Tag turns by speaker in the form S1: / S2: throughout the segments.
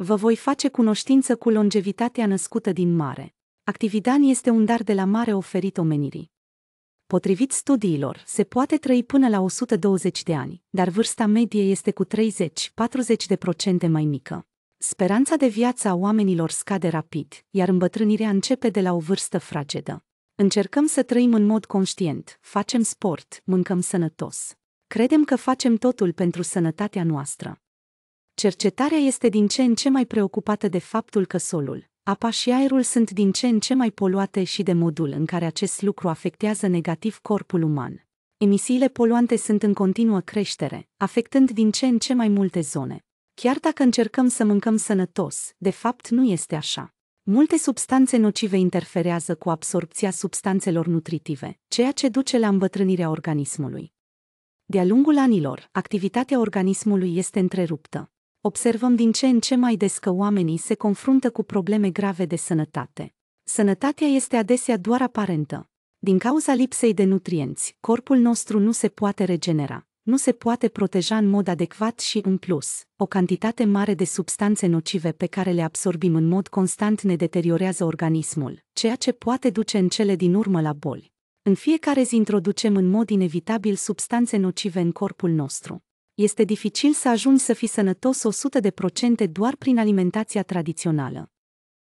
S1: Vă voi face cunoștință cu longevitatea născută din mare. Actividan este un dar de la mare oferit omenirii. Potrivit studiilor, se poate trăi până la 120 de ani, dar vârsta medie este cu 30-40% mai mică. Speranța de viață a oamenilor scade rapid, iar îmbătrânirea începe de la o vârstă fragedă. Încercăm să trăim în mod conștient, facem sport, mâncăm sănătos. Credem că facem totul pentru sănătatea noastră. Cercetarea este din ce în ce mai preocupată de faptul că solul, apa și aerul sunt din ce în ce mai poluate și de modul în care acest lucru afectează negativ corpul uman. Emisiile poluante sunt în continuă creștere, afectând din ce în ce mai multe zone. Chiar dacă încercăm să mâncăm sănătos, de fapt nu este așa. Multe substanțe nocive interferează cu absorpția substanțelor nutritive, ceea ce duce la îmbătrânirea organismului. De-a lungul anilor, activitatea organismului este întreruptă, Observăm din ce în ce mai des că oamenii se confruntă cu probleme grave de sănătate. Sănătatea este adesea doar aparentă. Din cauza lipsei de nutrienți, corpul nostru nu se poate regenera nu se poate proteja în mod adecvat și, în plus, o cantitate mare de substanțe nocive pe care le absorbim în mod constant ne deteriorează organismul, ceea ce poate duce în cele din urmă la boli. În fiecare zi introducem în mod inevitabil substanțe nocive în corpul nostru este dificil să ajungi să fii sănătos 100% doar prin alimentația tradițională.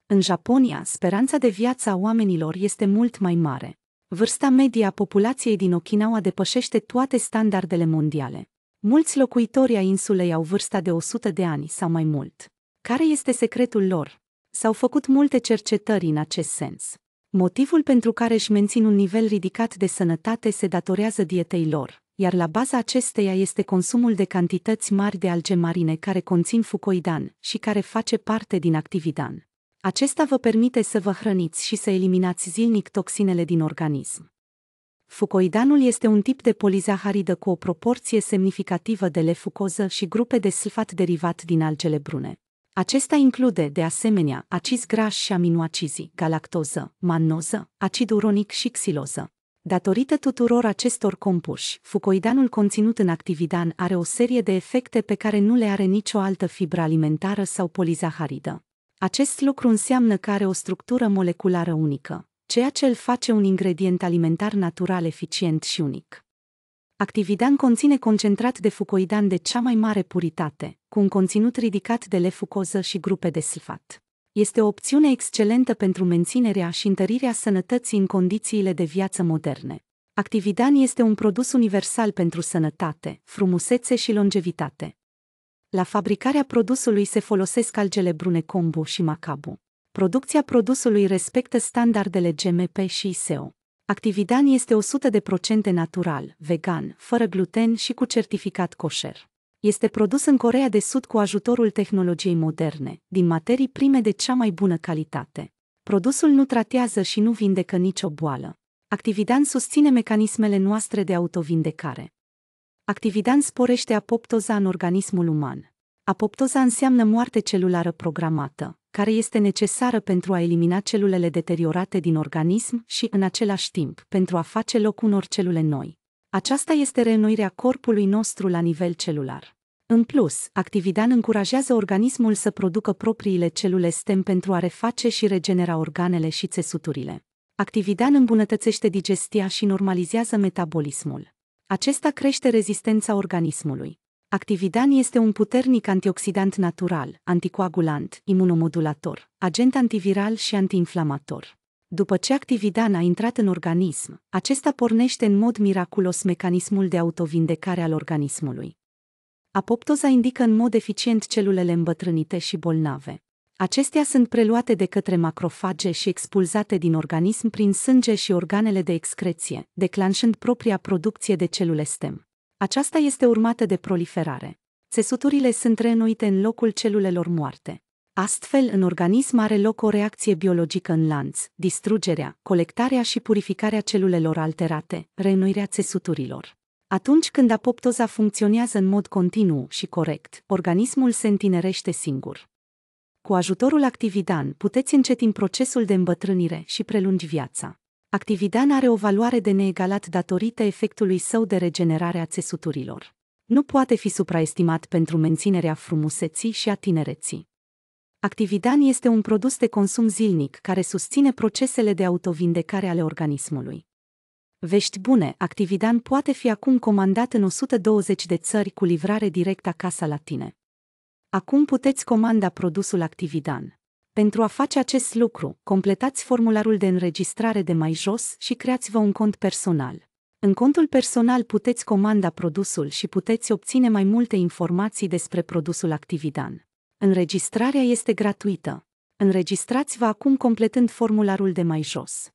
S1: În Japonia, speranța de viață a oamenilor este mult mai mare. Vârsta medie a populației din Okinawa depășește toate standardele mondiale. Mulți locuitori ai insulei au vârsta de 100 de ani sau mai mult. Care este secretul lor? S-au făcut multe cercetări în acest sens. Motivul pentru care își mențin un nivel ridicat de sănătate se datorează dietei lor, iar la baza acesteia este consumul de cantități mari de alge marine care conțin fucoidan și care face parte din actividan. Acesta vă permite să vă hrăniți și să eliminați zilnic toxinele din organism. Fucoidanul este un tip de polizaharidă cu o proporție semnificativă de lefucoză și grupe de sulfat derivat din algele brune. Acesta include, de asemenea, acizi grași și aminoacizii, galactoză, mannoză, acid uronic și xiloză. Datorită tuturor acestor compuși, fucoidanul conținut în actividan are o serie de efecte pe care nu le are nicio altă fibră alimentară sau polizaharidă. Acest lucru înseamnă că are o structură moleculară unică, ceea ce îl face un ingredient alimentar natural eficient și unic. Actividan conține concentrat de fucoidan de cea mai mare puritate, cu un conținut ridicat de lefucoză și grupe de sulfat este o opțiune excelentă pentru menținerea și întărirea sănătății în condițiile de viață moderne. Actividan este un produs universal pentru sănătate, frumusețe și longevitate. La fabricarea produsului se folosesc algele brune combo și macabu. Producția produsului respectă standardele GMP și ISO. Actividan este 100% natural, vegan, fără gluten și cu certificat coșer este produs în Corea de Sud cu ajutorul tehnologiei moderne, din materii prime de cea mai bună calitate. Produsul nu tratează și nu vindecă nicio boală. Actividan susține mecanismele noastre de autovindecare. Actividan sporește apoptoza în organismul uman. Apoptoza înseamnă moarte celulară programată, care este necesară pentru a elimina celulele deteriorate din organism și, în același timp, pentru a face loc unor celule noi. Aceasta este reînnoirea corpului nostru la nivel celular. În plus, Actividan încurajează organismul să producă propriile celule stem pentru a reface și regenera organele și țesuturile. Actividan îmbunătățește digestia și normalizează metabolismul. Acesta crește rezistența organismului. Actividan este un puternic antioxidant natural, anticoagulant, imunomodulator, agent antiviral și antiinflamator după ce actividan a intrat în organism, acesta pornește în mod miraculos mecanismul de autovindecare al organismului. Apoptoza indică în mod eficient celulele îmbătrânite și bolnave. Acestea sunt preluate de către macrofage și expulzate din organism prin sânge și organele de excreție, declanșând propria producție de celule stem. Aceasta este urmată de proliferare. Țesuturile sunt reînnoite în locul celulelor moarte. Astfel, în organism are loc o reacție biologică în lanț, distrugerea, colectarea și purificarea celulelor alterate, reînnoirea țesuturilor. Atunci când apoptoza funcționează în mod continuu și corect, organismul se întinerește singur. Cu ajutorul Actividan puteți înceti în procesul de îmbătrânire și prelungi viața. Actividan are o valoare de neegalat datorită efectului său de regenerare a țesuturilor. Nu poate fi supraestimat pentru menținerea frumuseții și a tinereții. Actividan este un produs de consum zilnic care susține procesele de autovindecare ale organismului. Vești bune, Actividan poate fi acum comandat în 120 de țări cu livrare directă acasă la tine. Acum puteți comanda produsul Actividan. Pentru a face acest lucru, completați formularul de înregistrare de mai jos și creați-vă un cont personal. În contul personal puteți comanda produsul și puteți obține mai multe informații despre produsul Actividan. Înregistrarea este gratuită. Înregistrați-vă acum completând formularul de mai jos.